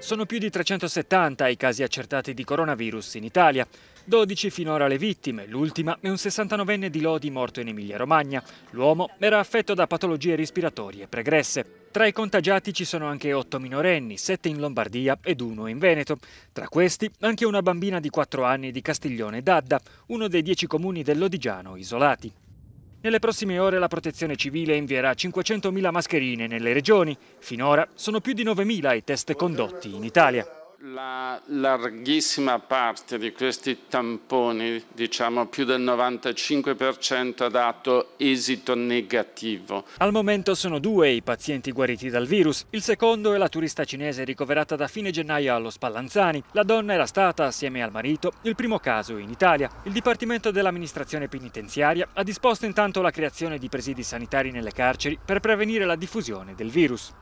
Sono più di 370 i casi accertati di coronavirus in Italia. 12 finora le vittime, l'ultima è un 69enne di Lodi morto in Emilia-Romagna. L'uomo era affetto da patologie respiratorie pregresse. Tra i contagiati ci sono anche 8 minorenni, 7 in Lombardia ed uno in Veneto. Tra questi anche una bambina di 4 anni di Castiglione d'Adda, uno dei 10 comuni dell'Odigiano isolati. Nelle prossime ore la protezione civile invierà 500.000 mascherine nelle regioni. Finora sono più di 9.000 i test condotti in Italia la larghissima parte di questi tamponi, diciamo più del 95%, ha dato esito negativo. Al momento sono due i pazienti guariti dal virus. Il secondo è la turista cinese ricoverata da fine gennaio allo Spallanzani. La donna era stata, assieme al marito, il primo caso in Italia. Il Dipartimento dell'Amministrazione Penitenziaria ha disposto intanto la creazione di presidi sanitari nelle carceri per prevenire la diffusione del virus.